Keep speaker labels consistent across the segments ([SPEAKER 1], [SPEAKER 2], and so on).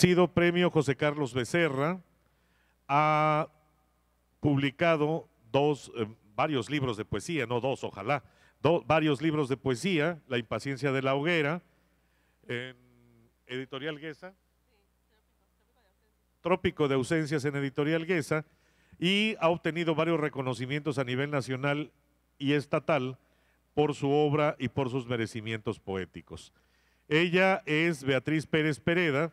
[SPEAKER 1] sido premio José Carlos Becerra, ha publicado dos, eh, varios libros de poesía, no dos, ojalá, varios libros de poesía, La impaciencia de la hoguera, en Editorial Guesa, Trópico de ausencias en Editorial Guesa, y ha obtenido varios reconocimientos a nivel nacional y estatal por su obra y por sus merecimientos poéticos. Ella es Beatriz Pérez Pereda,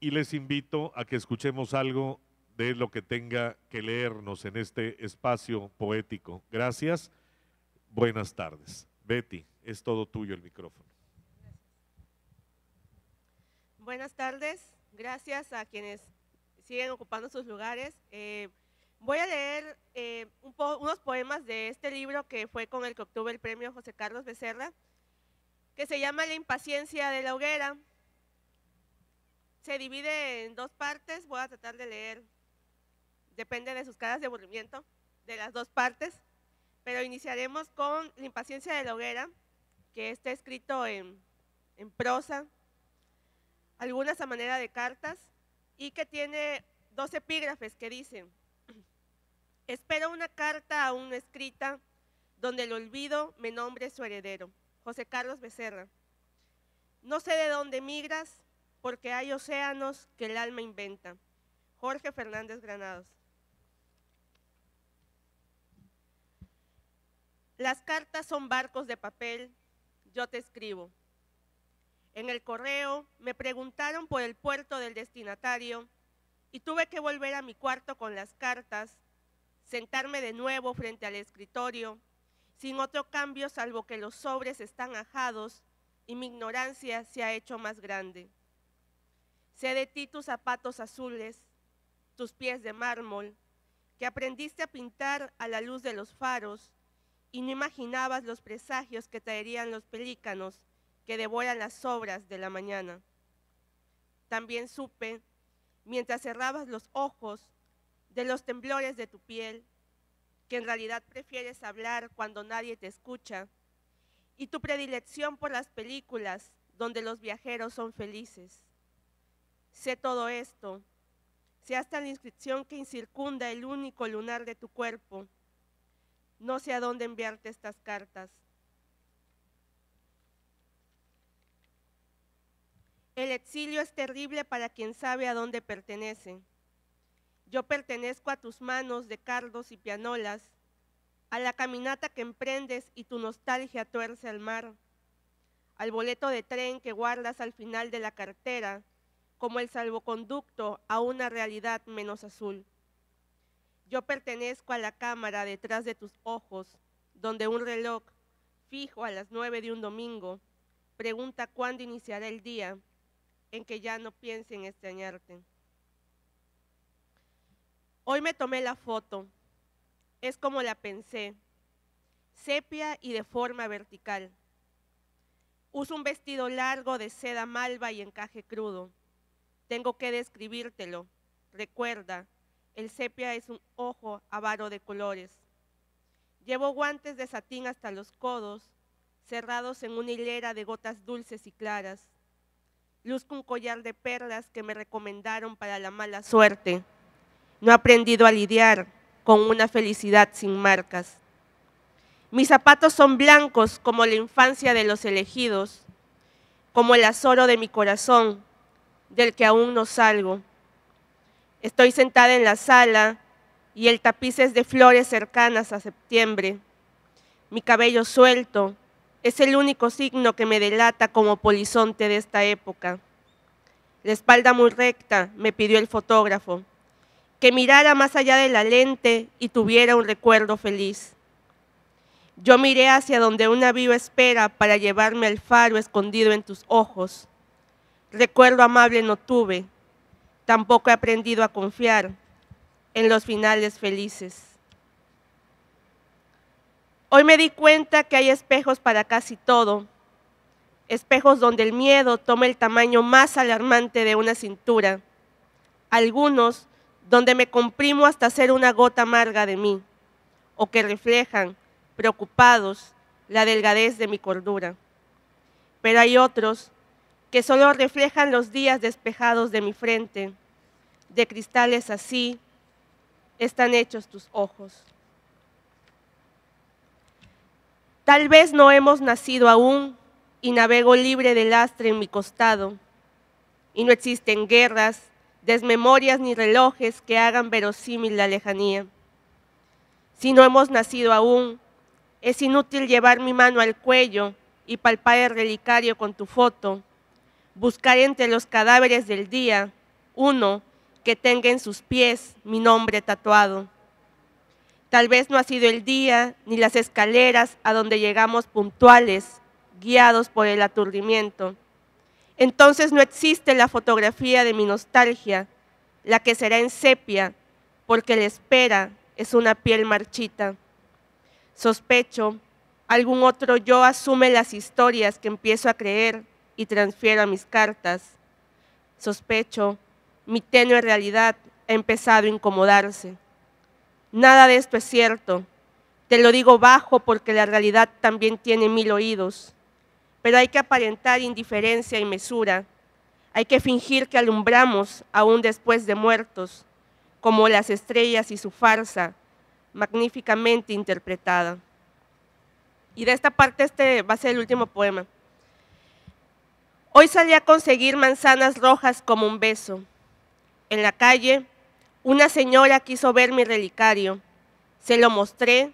[SPEAKER 1] y les invito a que escuchemos algo de lo que tenga que leernos en este espacio poético. Gracias. Buenas tardes. Betty, es todo tuyo el micrófono.
[SPEAKER 2] Buenas tardes. Gracias a quienes siguen ocupando sus lugares. Eh, voy a leer eh, un unos poemas de este libro que fue con el que obtuve el premio José Carlos Becerra, que se llama La impaciencia de la hoguera se divide en dos partes, voy a tratar de leer, depende de sus caras de aburrimiento, de las dos partes, pero iniciaremos con La impaciencia de la hoguera, que está escrito en, prosa, algunas a manera de cartas, y que tiene dos epígrafes que dicen, espero una carta aún escrita donde el olvido me nombre su heredero, José Carlos Becerra. No sé de dónde migras, porque hay océanos que el alma inventa. Jorge Fernández Granados. Las cartas son barcos de papel, yo te escribo. En el correo me preguntaron por el puerto del destinatario y tuve que volver a mi cuarto con las cartas, sentarme de nuevo frente al escritorio, sin otro cambio salvo que los sobres están ajados y mi ignorancia se ha hecho más grande. Sé de ti tus zapatos azules, tus pies de mármol, que aprendiste a pintar a la luz de los faros y no imaginabas los presagios que traerían los pelícanos que devoran las sobras de la mañana. También supe, mientras cerrabas los ojos, de los temblores de tu piel, que en realidad prefieres hablar cuando nadie te escucha, y tu predilección por las películas donde los viajeros son felices. Sé todo esto, sé hasta la inscripción que incircunda el único lunar de tu cuerpo. No sé a dónde enviarte estas cartas. El exilio es terrible para quien sabe a dónde pertenece. Yo pertenezco a tus manos de cardos y pianolas, a la caminata que emprendes y tu nostalgia tuerce al mar, al boleto de tren que guardas al final de la cartera como el salvoconducto a una realidad menos azul. Yo pertenezco a la cámara detrás de tus ojos, donde un reloj, fijo a las nueve de un domingo, pregunta cuándo iniciará el día en que ya no piense en extrañarte. Hoy me tomé la foto, es como la pensé, sepia y de forma vertical. Uso un vestido largo de seda malva y encaje crudo. Tengo que describírtelo. Recuerda, el sepia es un ojo avaro de colores. Llevo guantes de satín hasta los codos, cerrados en una hilera de gotas dulces y claras. Luzco un collar de perlas que me recomendaron para la mala suerte. No he aprendido a lidiar con una felicidad sin marcas. Mis zapatos son blancos como la infancia de los elegidos, como el azoro de mi corazón, del que aún no salgo. Estoy sentada en la sala y el tapiz es de flores cercanas a septiembre. Mi cabello suelto es el único signo que me delata como polizonte de esta época. La espalda muy recta me pidió el fotógrafo, que mirara más allá de la lente y tuviera un recuerdo feliz. Yo miré hacia donde una viva espera para llevarme al faro escondido en tus ojos Recuerdo amable no tuve, tampoco he aprendido a confiar en los finales felices. Hoy me di cuenta que hay espejos para casi todo, espejos donde el miedo toma el tamaño más alarmante de una cintura, algunos donde me comprimo hasta ser una gota amarga de mí, o que reflejan, preocupados, la delgadez de mi cordura. Pero hay otros que solo reflejan los días despejados de mi frente. De cristales así están hechos tus ojos. Tal vez no hemos nacido aún y navego libre de lastre en mi costado. Y no existen guerras, desmemorias ni relojes que hagan verosímil la lejanía. Si no hemos nacido aún, es inútil llevar mi mano al cuello y palpar el relicario con tu foto buscar entre los cadáveres del día uno que tenga en sus pies mi nombre tatuado. Tal vez no ha sido el día ni las escaleras a donde llegamos puntuales, guiados por el aturdimiento. Entonces no existe la fotografía de mi nostalgia, la que será en sepia, porque la espera es una piel marchita. Sospecho, algún otro yo asume las historias que empiezo a creer y transfiero mis cartas. Sospecho, mi tenue realidad ha empezado a incomodarse. Nada de esto es cierto. Te lo digo bajo porque la realidad también tiene mil oídos. Pero hay que aparentar indiferencia y mesura. Hay que fingir que alumbramos aún después de muertos, como las estrellas y su farsa, magníficamente interpretada. Y de esta parte este va a ser el último poema. Hoy salí a conseguir manzanas rojas como un beso. En la calle, una señora quiso ver mi relicario. Se lo mostré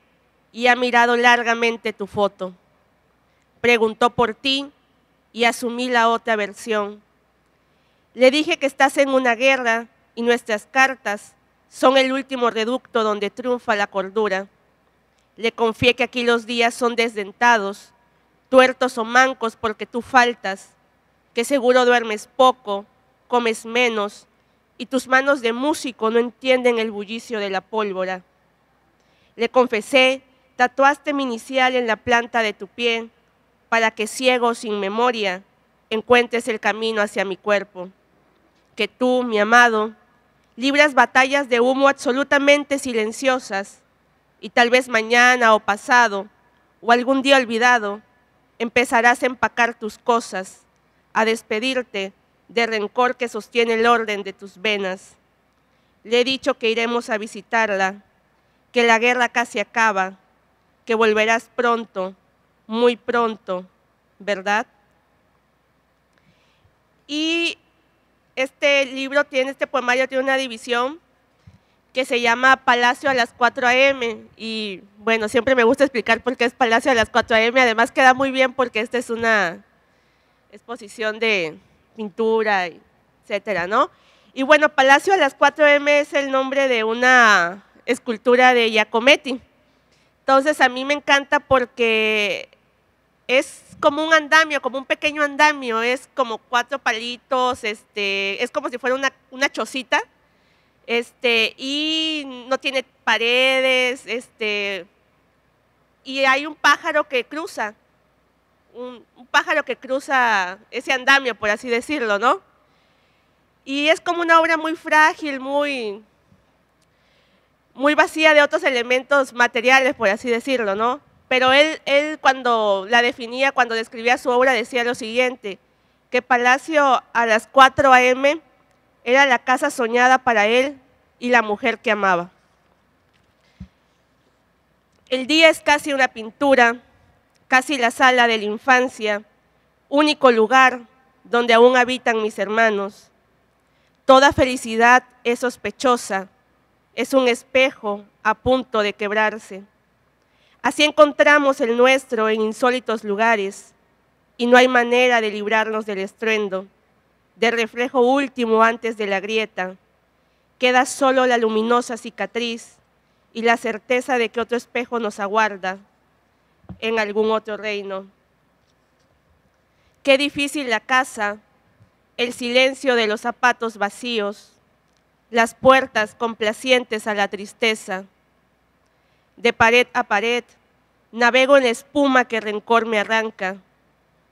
[SPEAKER 2] y ha mirado largamente tu foto. Preguntó por ti y asumí la otra versión. Le dije que estás en una guerra y nuestras cartas son el último reducto donde triunfa la cordura. Le confié que aquí los días son desdentados, tuertos o mancos porque tú faltas que seguro duermes poco, comes menos, y tus manos de músico no entienden el bullicio de la pólvora. Le confesé, tatuaste mi inicial en la planta de tu pie, para que ciego sin memoria encuentres el camino hacia mi cuerpo. Que tú, mi amado, libras batallas de humo absolutamente silenciosas, y tal vez mañana o pasado, o algún día olvidado, empezarás a empacar tus cosas a despedirte de rencor que sostiene el orden de tus venas. Le he dicho que iremos a visitarla, que la guerra casi acaba, que volverás pronto, muy pronto, ¿verdad? Y este libro tiene, este poemario tiene una división que se llama Palacio a las 4 a.m. Y bueno, siempre me gusta explicar por qué es Palacio a las 4 a.m. Además queda muy bien porque esta es una exposición de pintura, etcétera, ¿no? Y bueno, Palacio a las 4M es el nombre de una escultura de Giacometti. Entonces a mí me encanta porque es como un andamio, como un pequeño andamio, es como cuatro palitos, este, es como si fuera una, una chocita, este, y no tiene paredes, este, y hay un pájaro que cruza un, pájaro que cruza ese andamio, por así decirlo, ¿no? Y es como una obra muy frágil, muy, muy vacía de otros elementos materiales, por así decirlo, ¿no? Pero él, él cuando la definía, cuando describía su obra, decía lo siguiente, que Palacio a las 4 a.m. era la casa soñada para él y la mujer que amaba. El día es casi una pintura, casi la sala de la infancia, único lugar donde aún habitan mis hermanos. Toda felicidad es sospechosa, es un espejo a punto de quebrarse. Así encontramos el nuestro en insólitos lugares y no hay manera de librarnos del estruendo, del reflejo último antes de la grieta. Queda solo la luminosa cicatriz y la certeza de que otro espejo nos aguarda en algún otro reino. Qué difícil la casa, el silencio de los zapatos vacíos, las puertas complacientes a la tristeza. De pared a pared, navego en la espuma que rencor me arranca,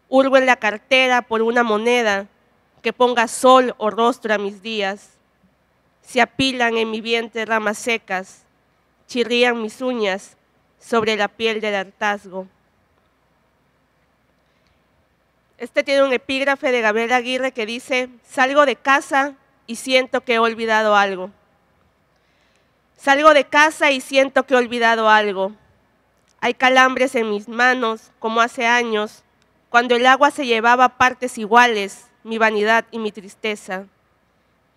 [SPEAKER 2] hurgo en la cartera por una moneda que ponga sol o rostro a mis días. Se apilan en mi vientre ramas secas, chirrían mis uñas sobre la piel del hartazgo. Este tiene un epígrafe de Gabriel Aguirre que dice, salgo de casa y siento que he olvidado algo. Salgo de casa y siento que he olvidado algo. Hay calambres en mis manos, como hace años, cuando el agua se llevaba partes iguales, mi vanidad y mi tristeza.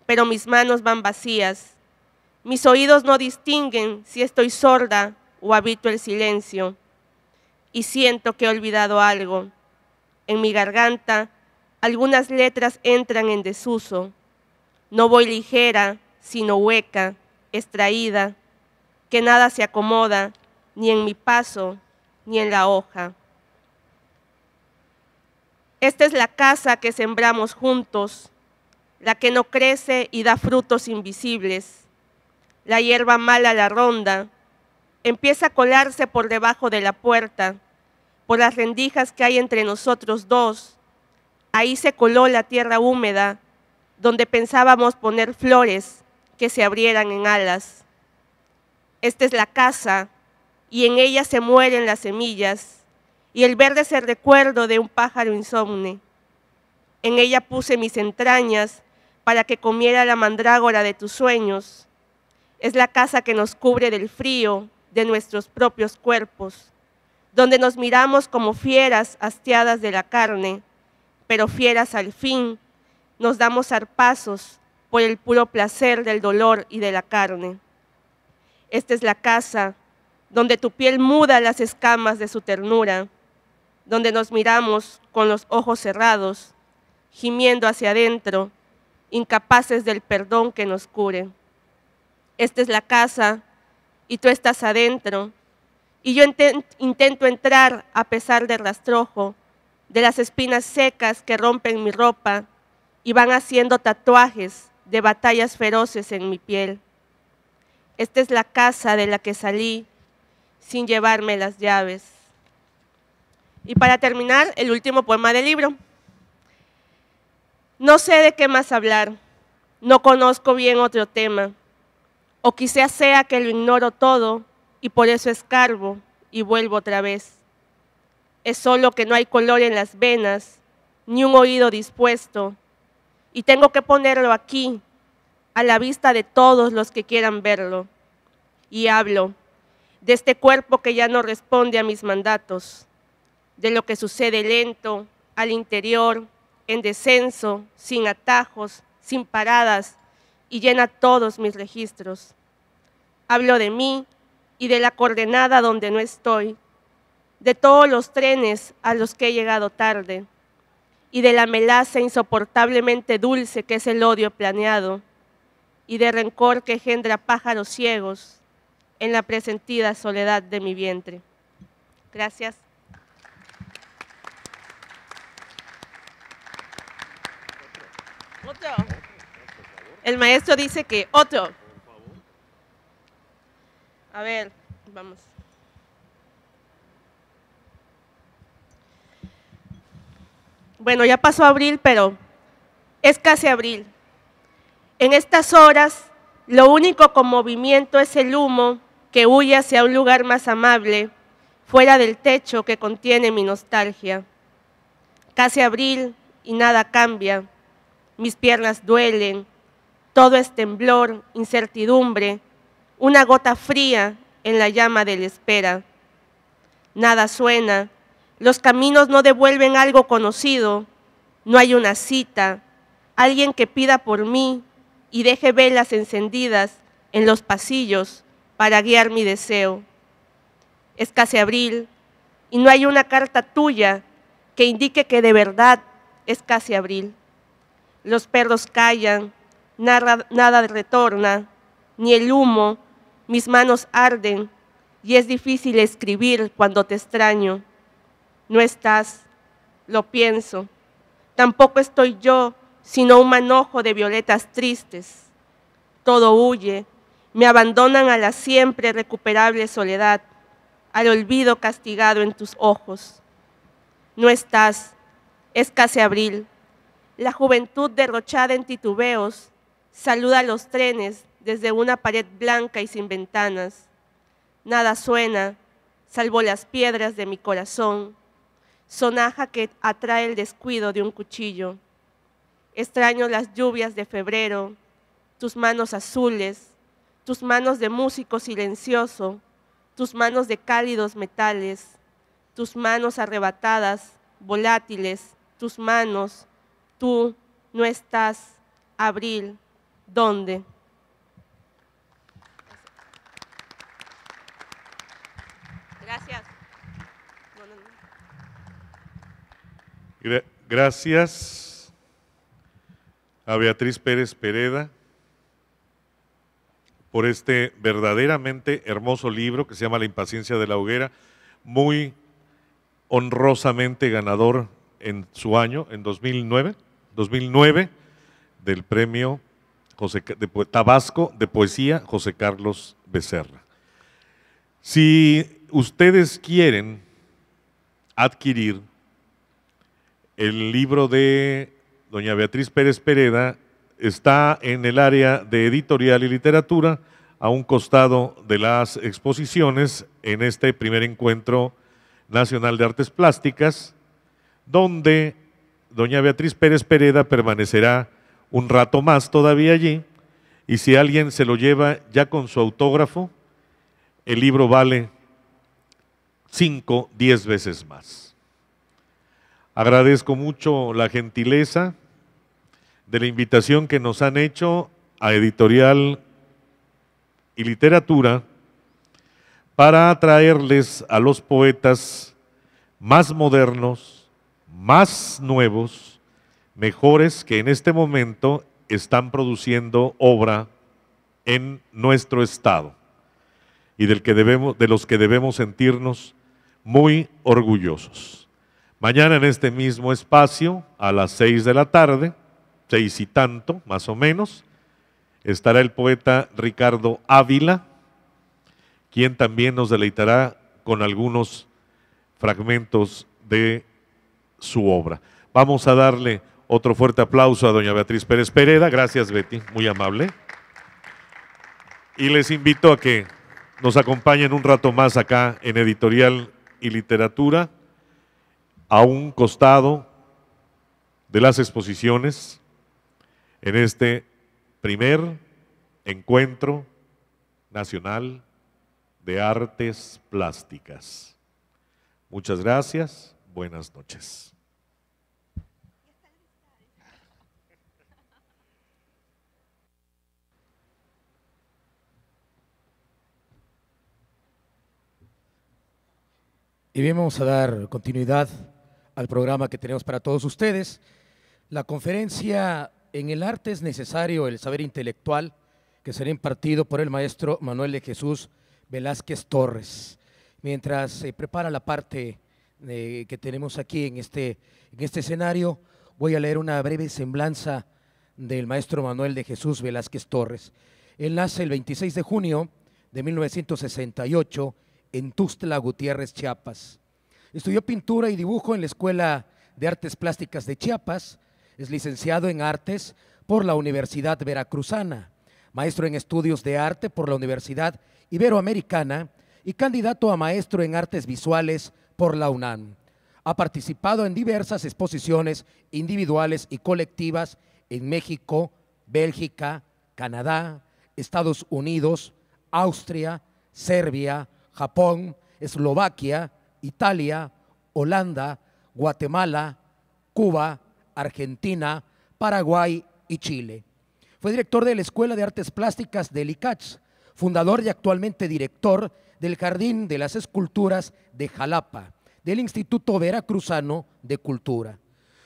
[SPEAKER 2] Pero mis manos van vacías. Mis oídos no distinguen si estoy sorda o habito el silencio y siento que he olvidado algo. En mi garganta algunas letras entran en desuso. No voy ligera, sino hueca, extraída, que nada se acomoda, ni en mi paso, ni en la hoja. Esta es la casa que sembramos juntos, la que no crece y da frutos invisibles. La hierba mala la ronda, empieza a colarse por debajo de la puerta, por las rendijas que hay entre nosotros dos. Ahí se coló la tierra húmeda, donde pensábamos poner flores que se abrieran en alas. Esta es la casa, y en ella se mueren las semillas, y el verde es el recuerdo de un pájaro insomne. En ella puse mis entrañas para que comiera la mandrágora de tus sueños. Es la casa que nos cubre del frío, de nuestros propios cuerpos, donde nos miramos como fieras hastiadas de la carne, pero fieras al fin, nos damos zarpazos por el puro placer del dolor y de la carne. Esta es la casa donde tu piel muda las escamas de su ternura, donde nos miramos con los ojos cerrados, gimiendo hacia adentro, incapaces del perdón que nos cure. Esta es la casa y tú estás adentro. Y yo intento entrar a pesar del rastrojo, de las espinas secas que rompen mi ropa y van haciendo tatuajes de batallas feroces en mi piel. Esta es la casa de la que salí sin llevarme las llaves. Y para terminar, el último poema del libro. No sé de qué más hablar, no conozco bien otro tema. O quizás sea que lo ignoro todo y por eso escarbo y vuelvo otra vez. Es solo que no hay color en las venas, ni un oído dispuesto, y tengo que ponerlo aquí, a la vista de todos los que quieran verlo. Y hablo de este cuerpo que ya no responde a mis mandatos, de lo que sucede lento, al interior, en descenso, sin atajos, sin paradas, y llena todos mis registros. Hablo de mí y de la coordenada donde no estoy, de todos los trenes a los que he llegado tarde y de la melaza insoportablemente dulce que es el odio planeado y de rencor que engendra pájaros ciegos en la presentida soledad de mi vientre. Gracias. El maestro dice que otro. A ver, vamos. Bueno, ya pasó abril, pero es casi abril. En estas horas, lo único con movimiento es el humo que huye hacia un lugar más amable, fuera del techo que contiene mi nostalgia. Casi abril y nada cambia. Mis piernas duelen, todo es temblor, incertidumbre, una gota fría en la llama de la espera. Nada suena, los caminos no devuelven algo conocido, no hay una cita, alguien que pida por mí y deje velas encendidas en los pasillos para guiar mi deseo. Es casi abril y no hay una carta tuya que indique que de verdad es casi abril. Los perros callan, nada, nada retorna, ni el humo mis manos arden y es difícil escribir cuando te extraño. No estás, lo pienso. Tampoco estoy yo, sino un manojo de violetas tristes. Todo huye, me abandonan a la siempre recuperable soledad, al olvido castigado en tus ojos. No estás, es casi abril. La juventud derrochada en titubeos saluda a los trenes desde una pared blanca y sin ventanas. Nada suena, salvo las piedras de mi corazón, sonaja que atrae el descuido de un cuchillo. Extraño las lluvias de febrero, tus manos azules, tus manos de músico silencioso, tus manos de cálidos metales, tus manos arrebatadas, volátiles, tus manos, tú no estás, abril, ¿dónde?
[SPEAKER 1] Gracias a Beatriz Pérez Pereda por este verdaderamente hermoso libro que se llama La impaciencia de la hoguera, muy honrosamente ganador en su año, en 2009, 2009 del premio José, de, Tabasco de Poesía José Carlos Becerra. Si ustedes quieren adquirir el libro de doña Beatriz Pérez Pereda está en el área de editorial y literatura, a un costado de las exposiciones en este primer encuentro nacional de artes plásticas, donde doña Beatriz Pérez Pereda permanecerá un rato más todavía allí, y si alguien se lo lleva ya con su autógrafo, el libro vale 5, 10 veces más. Agradezco mucho la gentileza de la invitación que nos han hecho a Editorial y Literatura para atraerles a los poetas más modernos, más nuevos, mejores que en este momento están produciendo obra en nuestro estado y del que debemos, de los que debemos sentirnos muy orgullosos. Mañana en este mismo espacio, a las seis de la tarde, seis y tanto, más o menos, estará el poeta Ricardo Ávila, quien también nos deleitará con algunos fragmentos de su obra. Vamos a darle otro fuerte aplauso a doña Beatriz Pérez Pereda. Gracias, Betty, muy amable. Y les invito a que nos acompañen un rato más acá en Editorial y Literatura a un costado de las exposiciones en este primer encuentro nacional de artes plásticas. Muchas gracias, buenas noches.
[SPEAKER 3] Y bien, vamos a dar continuidad al programa que tenemos para todos ustedes. La conferencia En el arte es necesario el saber intelectual, que será impartido por el maestro Manuel de Jesús Velázquez Torres. Mientras se prepara la parte eh, que tenemos aquí en este, en este escenario, voy a leer una breve semblanza del maestro Manuel de Jesús Velázquez Torres. Él nace el 26 de junio de 1968 en Tustla Gutiérrez, Chiapas. Estudió pintura y dibujo en la Escuela de Artes Plásticas de Chiapas. Es licenciado en Artes por la Universidad Veracruzana, maestro en Estudios de Arte por la Universidad Iberoamericana y candidato a maestro en Artes Visuales por la UNAM. Ha participado en diversas exposiciones individuales y colectivas en México, Bélgica, Canadá, Estados Unidos, Austria, Serbia, Japón, Eslovaquia, Italia, Holanda, Guatemala, Cuba, Argentina, Paraguay y Chile. Fue director de la Escuela de Artes Plásticas del ICACH, fundador y actualmente director del Jardín de las Esculturas de Jalapa, del Instituto Veracruzano de Cultura.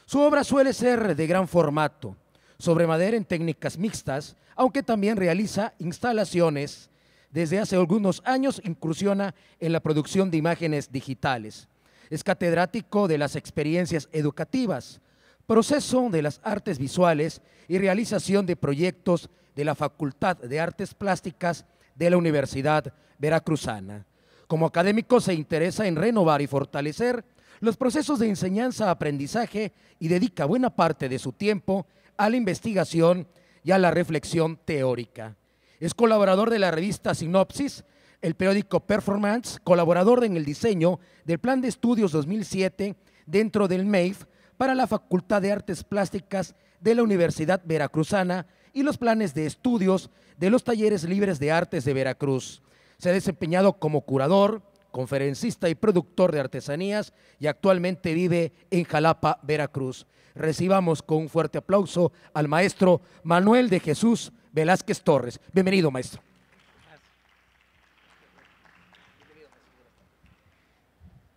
[SPEAKER 3] Su obra suele ser de gran formato, sobre madera en técnicas mixtas, aunque también realiza instalaciones desde hace algunos años incursiona en la producción de imágenes digitales. Es catedrático de las experiencias educativas, proceso de las artes visuales y realización de proyectos de la Facultad de Artes Plásticas de la Universidad Veracruzana. Como académico se interesa en renovar y fortalecer los procesos de enseñanza-aprendizaje y dedica buena parte de su tiempo a la investigación y a la reflexión teórica. Es colaborador de la revista Sinopsis, el periódico Performance, colaborador en el diseño del Plan de Estudios 2007 dentro del MEIF para la Facultad de Artes Plásticas de la Universidad Veracruzana y los planes de estudios de los talleres libres de artes de Veracruz. Se ha desempeñado como curador, conferencista y productor de artesanías y actualmente vive en Jalapa, Veracruz. Recibamos con un fuerte aplauso al maestro Manuel de Jesús Velázquez Torres. Bienvenido, maestro.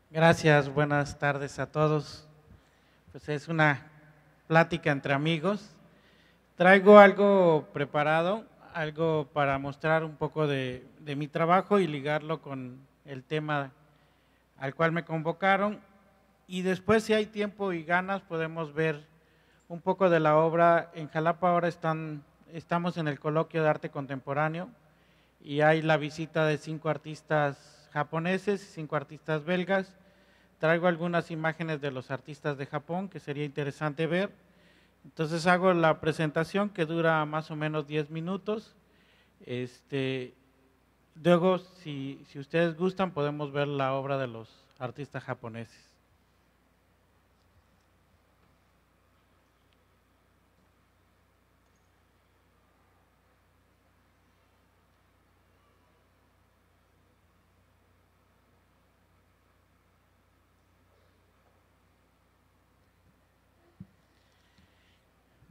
[SPEAKER 4] Gracias, buenas tardes a todos. Pues es una plática entre amigos. Traigo algo preparado, algo para mostrar un poco de, de mi trabajo y ligarlo con el tema al cual me convocaron. Y después, si hay tiempo y ganas, podemos ver un poco de la obra. En Jalapa ahora están estamos en el coloquio de arte contemporáneo y hay la visita de cinco artistas japoneses, cinco artistas belgas. Traigo algunas imágenes de los artistas de Japón que sería interesante ver. Entonces hago la presentación que dura más o menos 10 minutos. Este, luego, si, si ustedes gustan, podemos ver la obra de los artistas japoneses.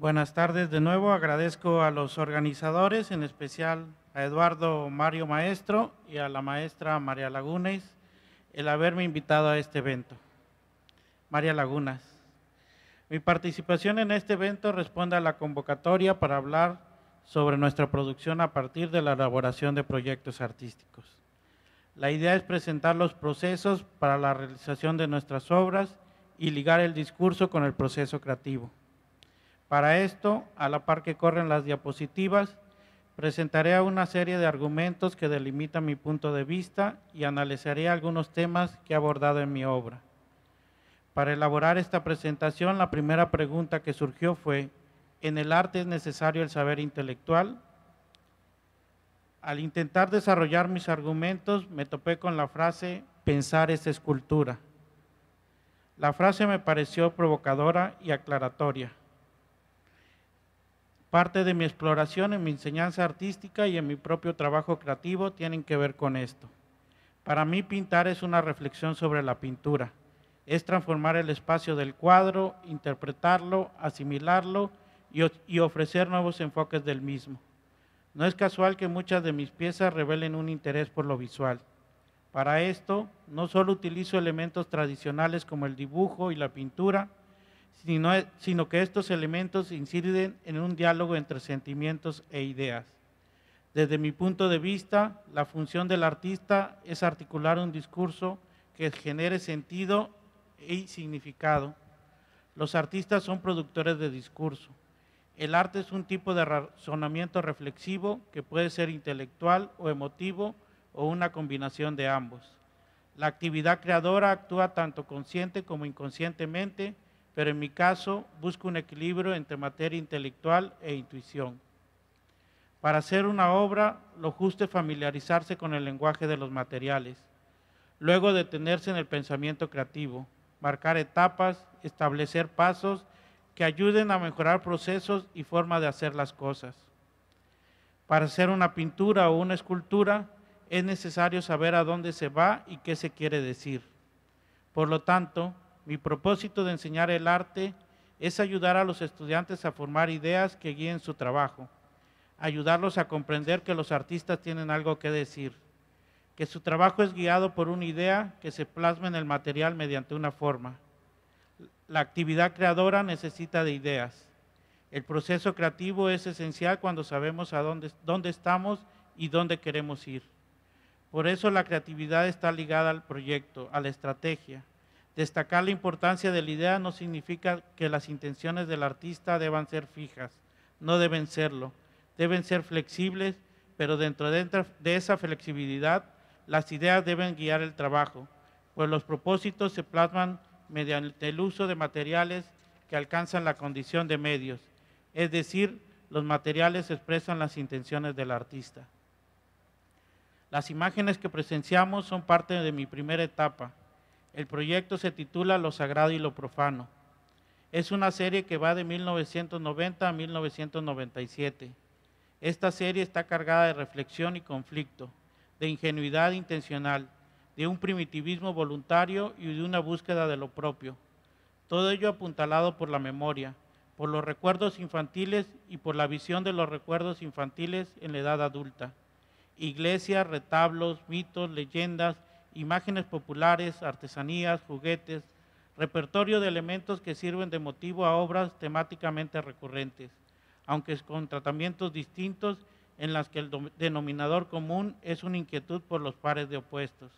[SPEAKER 4] Buenas tardes de nuevo. Agradezco a los organizadores, en especial a Eduardo Mario Maestro y a la maestra María Lagunes, el haberme invitado a este evento. María Lagunas. Mi participación en este evento responde a la convocatoria para hablar sobre nuestra producción a partir de la elaboración de proyectos artísticos. La idea es presentar los procesos para la realización de nuestras obras y ligar el discurso con el proceso creativo. Para esto, a la par que corren las diapositivas, presentaré una serie de argumentos que delimitan mi punto de vista y analizaré algunos temas que he abordado en mi obra. Para elaborar esta presentación, la primera pregunta que surgió fue, ¿en el arte es necesario el saber intelectual? Al intentar desarrollar mis argumentos, me topé con la frase, pensar es escultura. La frase me pareció provocadora y aclaratoria Parte de mi exploración en mi enseñanza artística y en mi propio trabajo creativo tienen que ver con esto. Para mí pintar es una reflexión sobre la pintura, es transformar el espacio del cuadro, interpretarlo, asimilarlo y, ofrecer nuevos enfoques del mismo. No es casual que muchas de mis piezas revelen un interés por lo visual. Para esto, no solo utilizo elementos tradicionales como el dibujo y la pintura, sino, que estos elementos inciden en un diálogo entre sentimientos e ideas. Desde mi punto de vista, la función del artista es articular un discurso que genere sentido y significado. Los artistas son productores de discurso. El arte es un tipo de razonamiento reflexivo que puede ser intelectual o emotivo o una combinación de ambos. La actividad creadora actúa tanto consciente como inconscientemente pero en mi caso busco un equilibrio entre materia intelectual e intuición. Para hacer una obra, lo justo es familiarizarse con el lenguaje de los materiales, luego detenerse en el pensamiento creativo, marcar etapas, establecer pasos que ayuden a mejorar procesos y forma de hacer las cosas. Para hacer una pintura o una escultura, es necesario saber a dónde se va y qué se quiere decir. Por lo tanto, mi propósito de enseñar el arte es ayudar a los estudiantes a formar ideas que guíen su trabajo, ayudarlos a comprender que los artistas tienen algo que decir, que su trabajo es guiado por una idea que se plasma en el material mediante una forma. La actividad creadora necesita de ideas. El proceso creativo es esencial cuando sabemos a dónde, dónde estamos y dónde queremos ir. Por eso la creatividad está ligada al proyecto, a la estrategia, Destacar la importancia de la idea no significa que las intenciones del artista deban ser fijas, no deben serlo, deben ser flexibles, pero dentro de, esa flexibilidad las ideas deben guiar el trabajo, pues los propósitos se plasman mediante el uso de materiales que alcanzan la condición de medios, es decir, los materiales expresan las intenciones del artista. Las imágenes que presenciamos son parte de mi primera etapa, el proyecto se titula Lo Sagrado y lo Profano. Es una serie que va de 1990 a 1997. Esta serie está cargada de reflexión y conflicto, de ingenuidad intencional, de un primitivismo voluntario y de una búsqueda de lo propio. Todo ello apuntalado por la memoria, por los recuerdos infantiles y por la visión de los recuerdos infantiles en la edad adulta. Iglesias, retablos, mitos, leyendas, imágenes populares, artesanías, juguetes, repertorio de elementos que sirven de motivo a obras temáticamente recurrentes, aunque con tratamientos distintos en las que el denominador común es una inquietud por los pares de opuestos.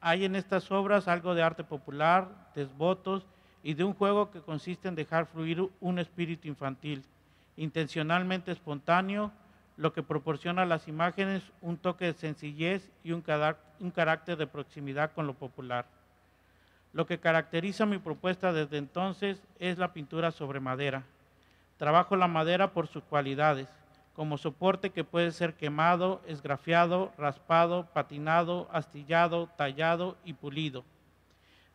[SPEAKER 4] Hay en estas obras algo de arte popular, desvotos y de un juego que consiste en dejar fluir un espíritu infantil, intencionalmente espontáneo, lo que proporciona a las imágenes un toque de sencillez y un, un carácter de proximidad con lo popular. Lo que caracteriza mi propuesta desde entonces es la pintura sobre madera. Trabajo la madera por sus cualidades, como soporte que puede ser quemado, esgrafiado, raspado, patinado, astillado, tallado y pulido.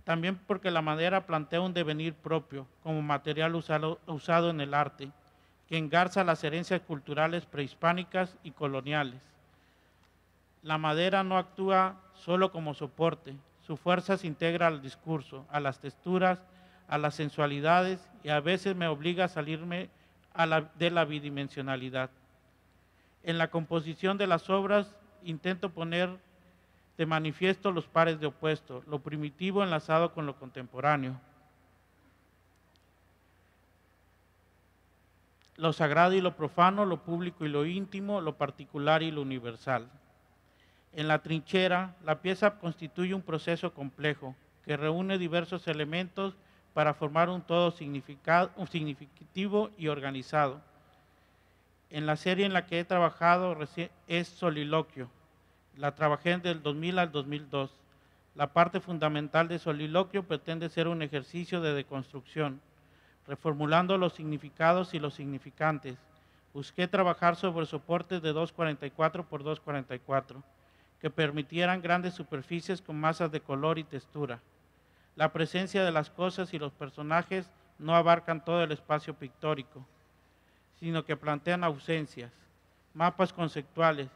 [SPEAKER 4] También porque la madera plantea un devenir propio como material usado, usado en el arte que engarza las herencias culturales prehispánicas y coloniales. La madera no actúa solo como soporte, su fuerza se integra al discurso, a las texturas, a las sensualidades y a veces me obliga a salirme de la bidimensionalidad. En la composición de las obras intento poner de manifiesto los pares de opuesto, lo primitivo enlazado con lo contemporáneo, lo sagrado y lo profano, lo público y lo íntimo, lo particular y lo universal. En la trinchera, la pieza constituye un proceso complejo que reúne diversos elementos para formar un todo significativo y organizado. En la serie en la que he trabajado es Soliloquio. La trabajé del 2000 al 2002. La parte fundamental de Soliloquio pretende ser un ejercicio de deconstrucción reformulando los significados y los significantes. Busqué trabajar sobre soportes de 244 por 244 que permitieran grandes superficies con masas de color y textura. La presencia de las cosas y los personajes no abarcan todo el espacio pictórico, sino que plantean ausencias, mapas conceptuales,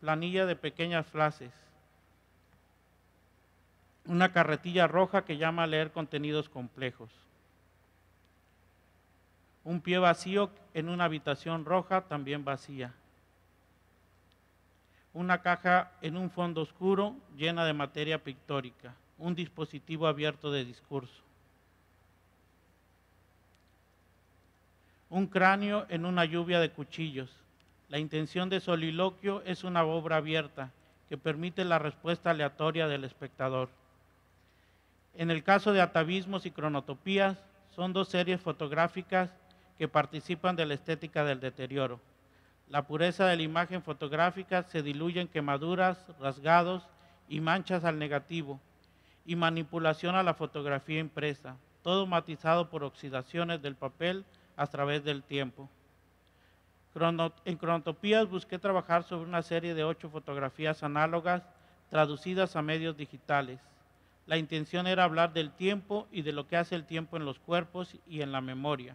[SPEAKER 4] planilla de pequeñas frases, una carretilla roja que llama a leer contenidos complejos un pie vacío en una habitación roja también vacía. Una caja en un fondo oscuro llena de materia pictórica. Un dispositivo abierto de discurso. Un cráneo en una lluvia de cuchillos. La intención de soliloquio es una obra abierta que permite la respuesta aleatoria del espectador. En el caso de atavismos y cronotopías, son dos series fotográficas que participan de la estética del deterioro. La pureza de la imagen fotográfica se diluye en quemaduras, rasgados y manchas al negativo y manipulación a la fotografía impresa, todo matizado por oxidaciones del papel a través del tiempo. en Cronotopías busqué trabajar sobre una serie de ocho fotografías análogas traducidas a medios digitales. La intención era hablar del tiempo y de lo que hace el tiempo en los cuerpos y en la memoria.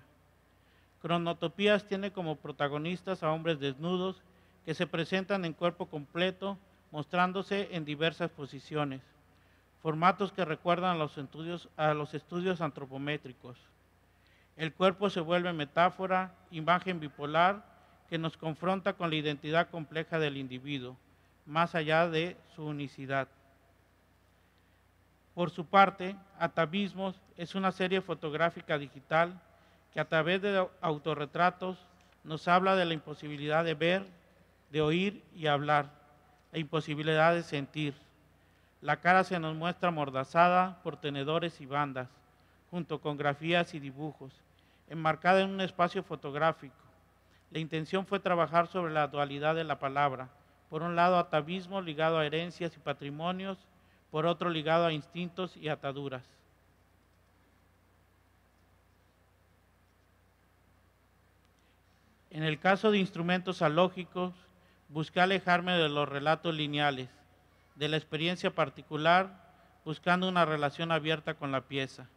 [SPEAKER 4] Cronotopías tiene como protagonistas a hombres desnudos que se presentan en cuerpo completo, mostrándose en diversas posiciones, formatos que recuerdan a los estudios, a los estudios antropométricos. El cuerpo se vuelve metáfora, imagen bipolar, que nos confronta con la identidad compleja del individuo, más allá de su unicidad. Por su parte, Atavismos es una serie fotográfica digital que a través de autorretratos nos habla de la imposibilidad de ver, de oír y hablar, la imposibilidad de sentir. La cara se nos muestra mordazada por tenedores y bandas, junto con grafías y dibujos, enmarcada en un espacio fotográfico. La intención fue trabajar sobre la dualidad de la palabra, por un lado atavismo ligado a herencias y patrimonios, por otro ligado a instintos y ataduras. En el caso de instrumentos alógicos, busqué alejarme de los relatos lineales, de la experiencia particular, buscando una relación abierta con la pieza.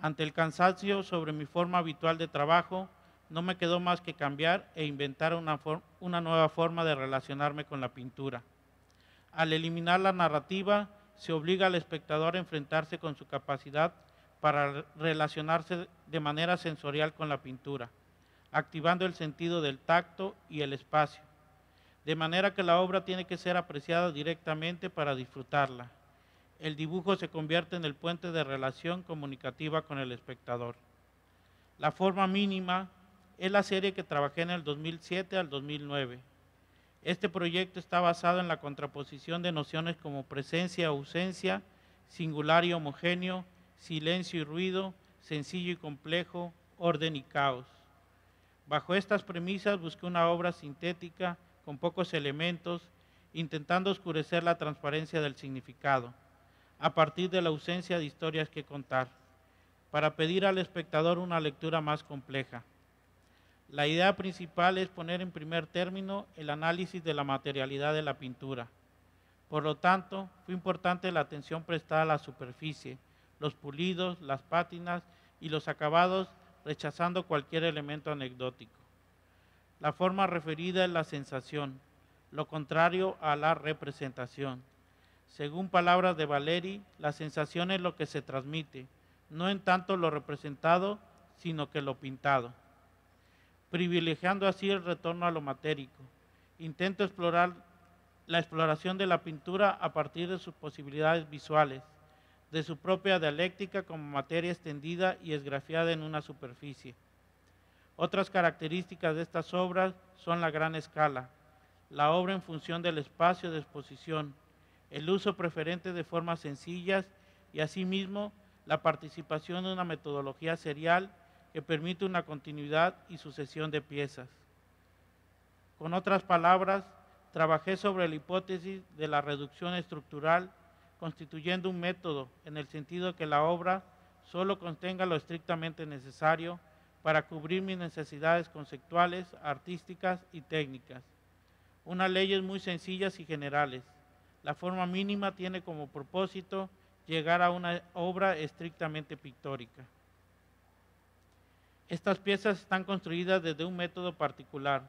[SPEAKER 4] Ante el cansancio sobre mi forma habitual de trabajo, no me quedó más que cambiar e inventar una, una nueva forma de relacionarme con la pintura. Al eliminar la narrativa, se obliga al espectador a enfrentarse con su capacidad para relacionarse de manera sensorial con la pintura activando el sentido del tacto y el espacio. De manera que la obra tiene que ser apreciada directamente para disfrutarla. El dibujo se convierte en el puente de relación comunicativa con el espectador. La forma mínima es la serie que trabajé en el 2007 al 2009. Este proyecto está basado en la contraposición de nociones como presencia, ausencia, singular y homogéneo, silencio y ruido, sencillo y complejo, orden y caos. Bajo estas premisas busqué una obra sintética con pocos elementos, intentando oscurecer la transparencia del significado, a partir de la ausencia de historias que contar, para pedir al espectador una lectura más compleja. La idea principal es poner en primer término el análisis de la materialidad de la pintura. Por lo tanto, fue importante la atención prestada a la superficie, los pulidos, las pátinas y los acabados rechazando cualquier elemento anecdótico. La forma referida es la sensación, lo contrario a la representación. Según palabras de Valeri, la sensación es lo que se transmite, no en tanto lo representado, sino que lo pintado. Privilegiando así el retorno a lo matérico, intento explorar la exploración de la pintura a partir de sus posibilidades visuales, de su propia dialéctica como materia extendida y esgrafiada en una superficie. Otras características de estas obras son la gran escala, la obra en función del espacio de exposición, el uso preferente de formas sencillas y asimismo la participación de una metodología serial que permite una continuidad y sucesión de piezas. Con otras palabras, trabajé sobre la hipótesis de la reducción estructural constituyendo un método en el sentido de que la obra solo contenga lo estrictamente necesario para cubrir mis necesidades conceptuales, artísticas y técnicas. Unas leyes muy sencillas y generales. La forma mínima tiene como propósito llegar a una obra estrictamente pictórica. Estas piezas están construidas desde un método particular,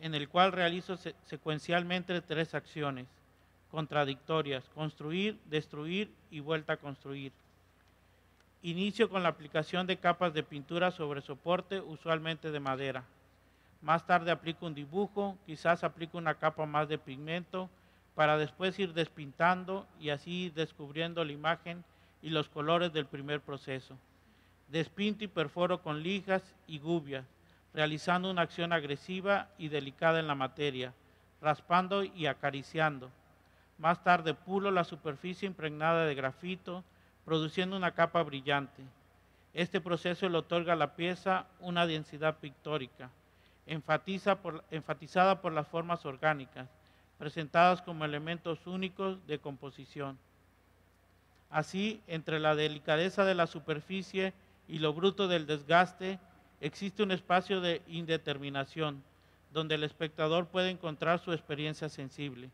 [SPEAKER 4] en el cual realizo secuencialmente tres acciones contradictorias, construir, destruir y vuelta a construir. Inicio con la aplicación de capas de pintura sobre soporte, usualmente de madera. Más tarde aplico un dibujo, quizás aplico una capa más de pigmento, para después ir despintando y así descubriendo la imagen y los colores del primer proceso. Despinto y perforo con lijas y gubias, realizando una acción agresiva y delicada en la materia, raspando y acariciando. Más tarde pulo la superficie impregnada de grafito, produciendo una capa brillante. Este proceso le otorga a la pieza una densidad pictórica, enfatizada por las formas orgánicas, presentadas como elementos únicos de composición. Así, entre la delicadeza de la superficie y lo bruto del desgaste, existe un espacio de indeterminación, donde el espectador puede encontrar su experiencia sensible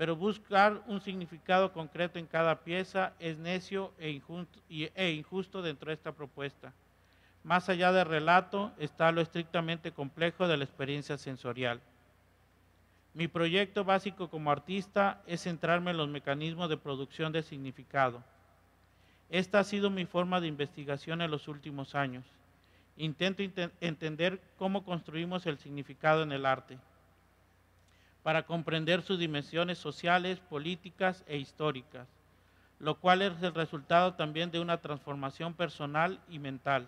[SPEAKER 4] pero buscar un significado concreto en cada pieza es necio e, e injusto, dentro de esta propuesta. Más allá del relato está lo estrictamente complejo de la experiencia sensorial. Mi proyecto básico como artista es centrarme en los mecanismos de producción de significado. Esta ha sido mi forma de investigación en los últimos años. Intento entender cómo construimos el significado en el arte para comprender sus dimensiones sociales, políticas e históricas, lo cual es el resultado también de una transformación personal y mental,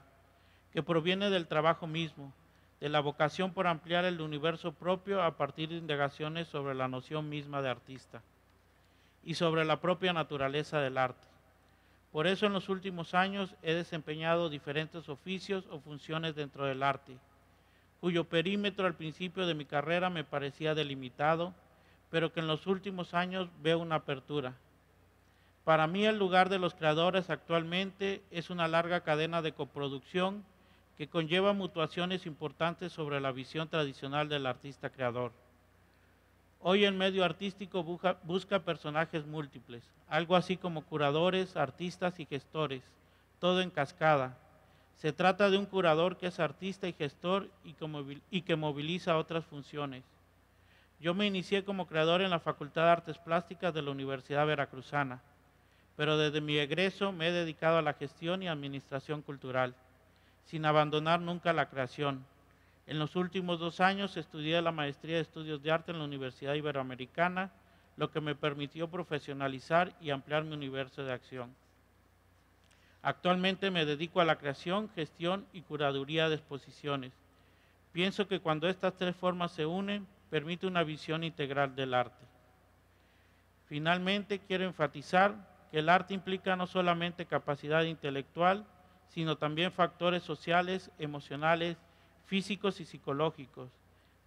[SPEAKER 4] que proviene del trabajo mismo, de la vocación por ampliar el universo propio a partir de indagaciones sobre la noción misma de artista y sobre la propia naturaleza del arte. Por eso en los últimos años he desempeñado diferentes oficios o funciones dentro del arte, cuyo perímetro al principio de mi carrera me parecía delimitado, pero que en los últimos años veo una apertura. Para mí el lugar de los creadores actualmente es una larga cadena de coproducción que conlleva mutuaciones importantes sobre la visión tradicional del artista creador. Hoy en medio artístico busca, personajes múltiples, algo así como curadores, artistas y gestores, todo en cascada, se trata de un curador que es artista y gestor y, que moviliza otras funciones. Yo me inicié como creador en la Facultad de Artes Plásticas de la Universidad Veracruzana, pero desde mi egreso me he dedicado a la gestión y administración cultural, sin abandonar nunca la creación. En los últimos dos años estudié la maestría de estudios de arte en la Universidad Iberoamericana, lo que me permitió profesionalizar y ampliar mi universo de acción. Actualmente me dedico a la creación, gestión y curaduría de exposiciones. Pienso que cuando estas tres formas se unen, permite una visión integral del arte. Finalmente, quiero enfatizar que el arte implica no solamente capacidad intelectual, sino también factores sociales, emocionales, físicos y psicológicos.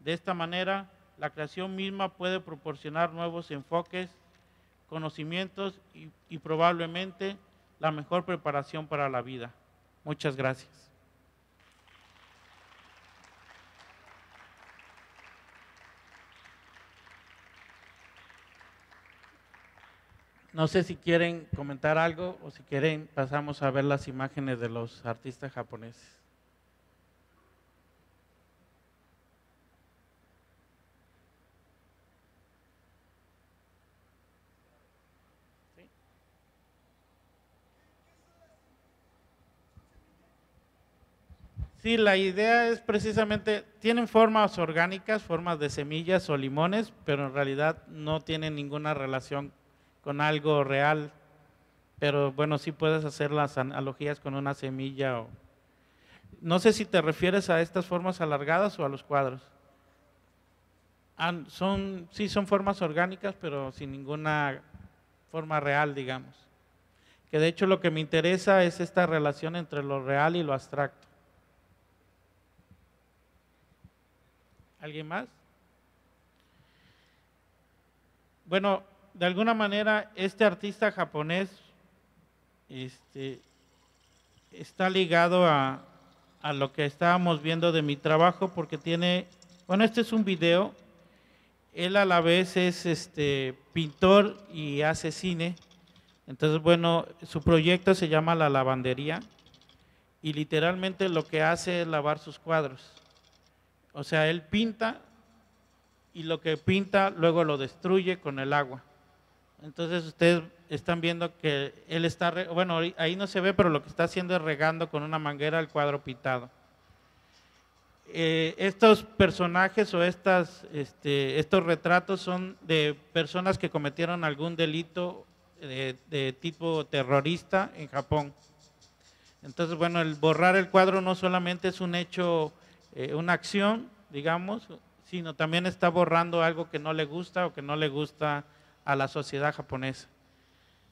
[SPEAKER 4] De esta manera, la creación misma puede proporcionar nuevos enfoques, conocimientos y, probablemente la mejor preparación para la vida. Muchas gracias. No sé si quieren comentar algo o si quieren pasamos a ver las imágenes de los artistas japoneses. Sí, la idea es precisamente, tienen formas orgánicas, formas de semillas o limones, pero en realidad no tienen ninguna relación con algo real. Pero bueno, sí puedes hacer las analogías con una semilla o... No sé si te refieres a estas formas alargadas o a los cuadros. son, sí, son formas orgánicas, pero sin ninguna forma real, digamos. Que de hecho lo que me interesa es esta relación entre lo real y lo abstracto. ¿Alguien más? Bueno, de alguna manera este artista japonés este, está ligado a, lo que estábamos viendo de mi trabajo porque tiene, bueno, este es un video, él a la vez es este, pintor y hace cine, entonces bueno, su proyecto se llama La Lavandería y literalmente lo que hace es lavar sus cuadros. O sea, él pinta y lo que pinta luego lo destruye con el agua. Entonces ustedes están viendo que él está, bueno, ahí no se ve, pero lo que está haciendo es regando con una manguera el cuadro pintado. Eh, estos personajes o estas, este, estos retratos son de personas que cometieron algún delito de, de tipo terrorista en Japón. Entonces, bueno, el borrar el cuadro no solamente es un hecho eh, una acción, digamos, sino también está borrando algo que no le gusta o que no le gusta a la sociedad japonesa.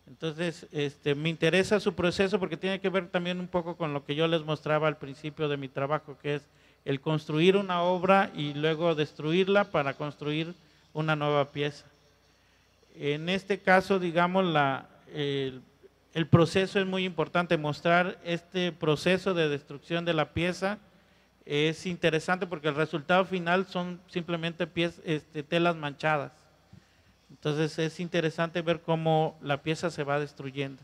[SPEAKER 4] Entonces, este, me interesa su proceso porque tiene que ver también un poco con lo que yo les mostraba al principio de mi trabajo, que es el construir una obra y luego destruirla para construir una nueva pieza. En este caso, digamos, la, el proceso es muy importante, mostrar este proceso de destrucción de la pieza es interesante porque el resultado final son simplemente pies, este, telas manchadas. Entonces es interesante ver cómo la pieza se va destruyendo.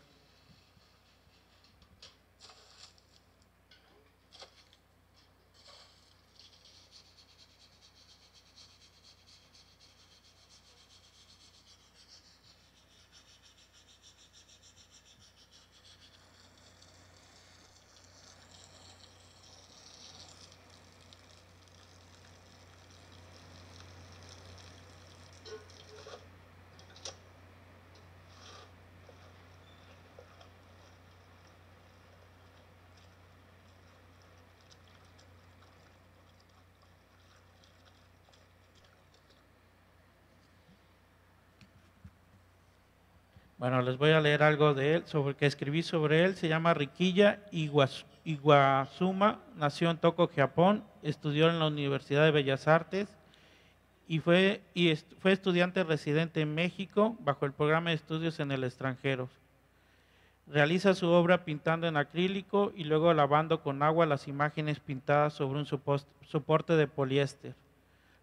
[SPEAKER 4] Bueno, les voy a leer algo de él, sobre que escribí sobre él. Se llama Riquilla Iguazuma, nació en Toko, Japón, estudió en la Universidad de Bellas Artes y fue, y fue estudiante residente en México bajo el programa de estudios en el extranjero. Realiza su obra pintando en acrílico y luego lavando con agua las imágenes pintadas sobre un soporte de poliéster.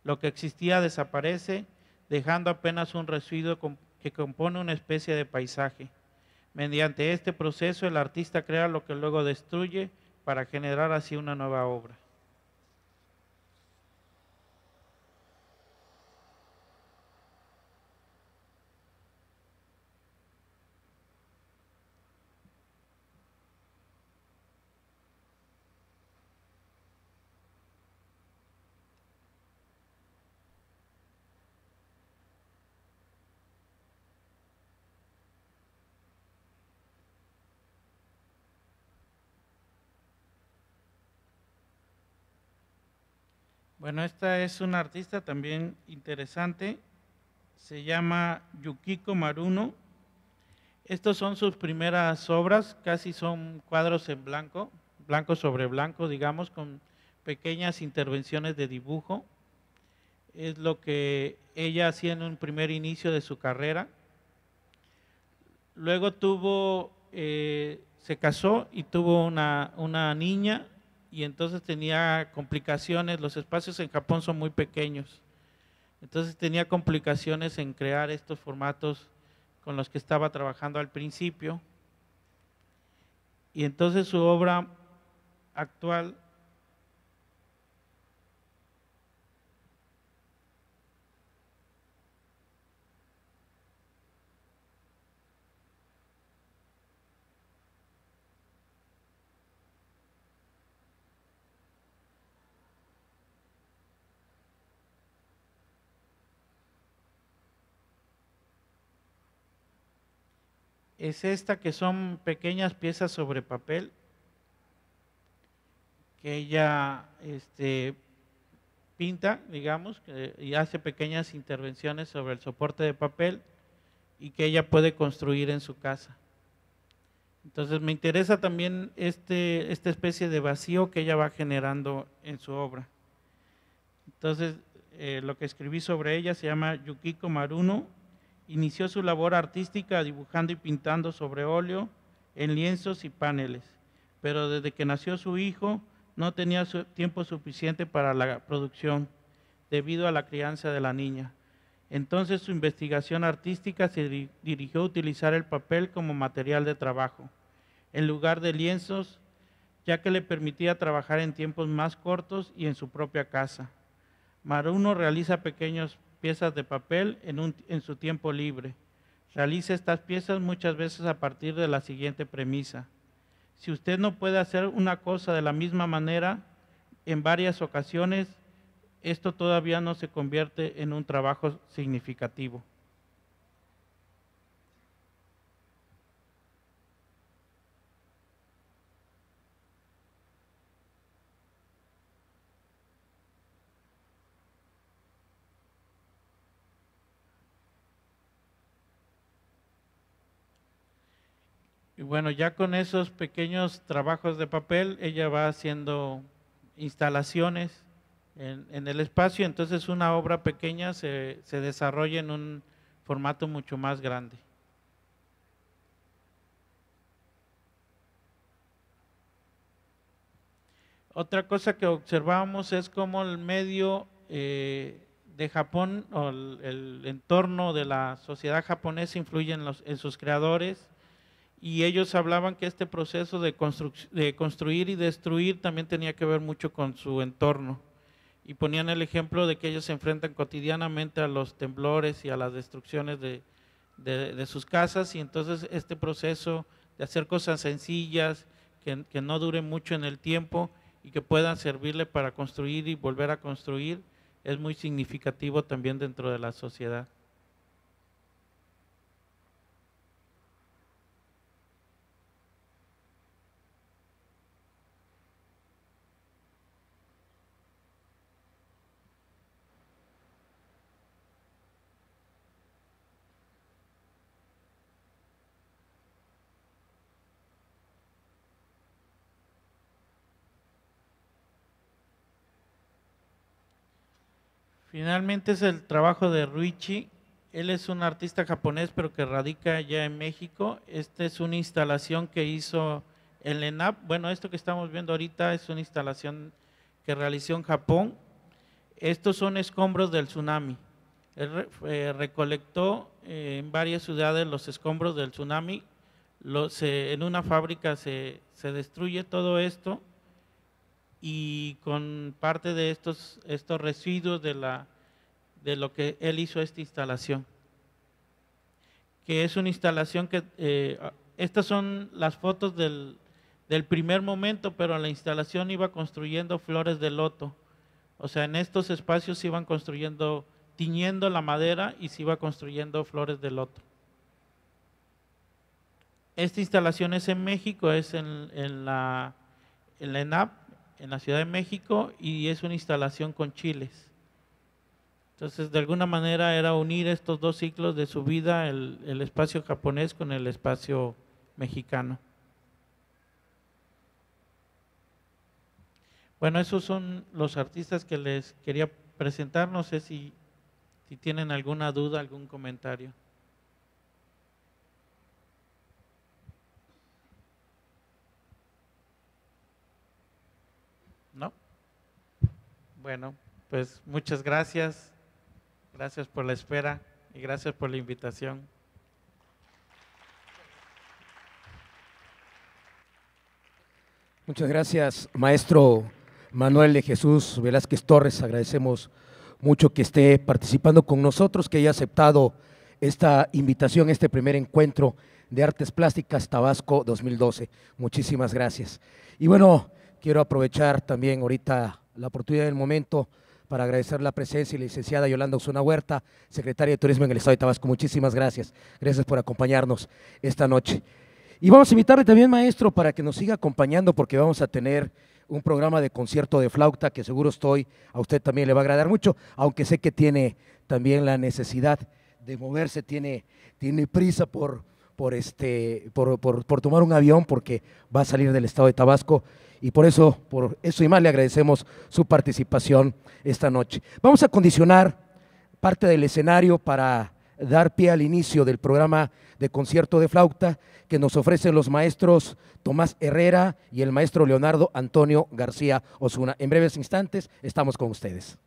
[SPEAKER 4] Lo que existía desaparece, dejando apenas un residuo con que compone una especie de paisaje. Mediante este proceso el artista crea lo que luego destruye para generar así una nueva obra. Bueno, esta es una artista también interesante, se llama Yukiko Maruno. Estas son sus primeras obras, casi son cuadros en blanco, blanco sobre blanco, digamos, con pequeñas intervenciones de dibujo. Es lo que ella hacía en un primer inicio de su carrera. Luego tuvo, eh, se casó y tuvo una, una niña, y entonces tenía complicaciones, los espacios en Japón son muy pequeños, entonces tenía complicaciones en crear estos formatos con los que estaba trabajando al principio, y entonces su obra actual es esta que son pequeñas piezas sobre papel que ella este, pinta, digamos, y hace pequeñas intervenciones sobre el soporte de papel y que ella puede construir en su casa. Entonces me interesa también este, esta especie de vacío que ella va generando en su obra. Entonces eh, lo que escribí sobre ella se llama Yukiko Maruno, Inició su labor artística dibujando y pintando sobre óleo en lienzos y paneles, pero desde que nació su hijo no tenía tiempo suficiente para la producción debido a la crianza de la niña. Entonces su investigación artística se dirigió a utilizar el papel como material de trabajo, en lugar de lienzos, ya que le permitía trabajar en tiempos más cortos y en su propia casa. Maruno realiza pequeños piezas de papel en, en su tiempo libre. Realice estas piezas muchas veces a partir de la siguiente premisa. Si usted no puede hacer una cosa de la misma manera en varias ocasiones, esto todavía no se convierte en un trabajo significativo. bueno, ya con esos pequeños trabajos de papel, ella va haciendo instalaciones en, el espacio, entonces una obra pequeña se, desarrolla en un formato mucho más grande. Otra cosa que observamos es cómo el medio eh, de Japón o el, entorno de la sociedad japonesa influye en sus creadores y ellos hablaban que este proceso de, construir y destruir también tenía que ver mucho con su entorno. Y ponían el ejemplo de que ellos se enfrentan cotidianamente a los temblores y a las destrucciones de, sus casas y entonces este proceso de hacer cosas sencillas, que, no duren mucho en el tiempo y que puedan servirle para construir y volver a construir, es muy significativo también dentro de la sociedad. Finalmente es el trabajo de Ruichi. Él es un artista japonés, pero que radica ya en México. Esta es una instalación que hizo el ENAP. Bueno, esto que estamos viendo ahorita es una instalación que realizó en Japón. Estos son escombros del tsunami. Él recolectó eh, en varias ciudades los escombros del tsunami. en una fábrica se destruye todo esto y con parte de estos, estos residuos de, la, de lo que él hizo esta instalación. Que es una instalación que, eh, ah, estas son las fotos del, primer momento, pero la instalación iba construyendo flores de loto. O sea, en estos espacios se iban construyendo, tiñendo la madera y se iba construyendo flores de loto. Esta instalación es en México, es en, la, en la ENAP, en la Ciudad de México y es una instalación con chiles. Entonces, de alguna manera era unir estos dos ciclos de su vida, el, espacio japonés con el espacio mexicano. Bueno, esos son los artistas que les quería presentar. No sé si tienen alguna duda, algún comentario. Bueno, pues muchas gracias. Gracias por la espera y gracias por la invitación.
[SPEAKER 3] Muchas gracias, maestro Manuel de Jesús Velázquez Torres. Agradecemos mucho que esté participando con nosotros, que haya aceptado esta invitación, este primer encuentro de Artes Plásticas Tabasco 2012. Muchísimas gracias. Y bueno, quiero aprovechar también ahorita la oportunidad del momento para agradecer la presencia y la licenciada Yolanda Osuna Huerta, secretaria de Turismo en el Estado de Tabasco. Muchísimas gracias. Gracias por acompañarnos esta noche. Y vamos a invitarle también, maestro, para que nos siga acompañando porque vamos a tener un programa de concierto de flauta que seguro estoy, a usted también le va a agradar mucho, aunque sé que tiene también la necesidad de moverse, tiene, tiene prisa por, por, este, por, por, tomar un avión porque va a salir del estado de Tabasco. Y por eso, por eso y más le agradecemos su participación esta noche. Vamos a condicionar parte del escenario para dar pie al inicio del programa de concierto de flauta que nos ofrecen los maestros Tomás Herrera y el maestro Leonardo Antonio García Osuna. En breves instantes estamos con ustedes.